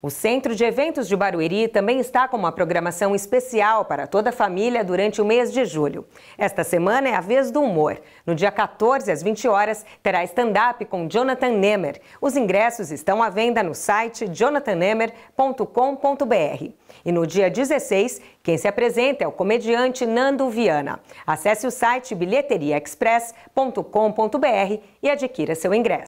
O Centro de Eventos de Barueri também está com uma programação especial para toda a família durante o mês de julho. Esta semana é a vez do humor. No dia 14 às 20 horas terá stand-up com Jonathan Nemer. Os ingressos estão à venda no site jonathannemer.com.br. E no dia 16, quem se apresenta é o comediante Nando Viana. Acesse o site bilheteriaexpress.com.br e adquira seu ingresso.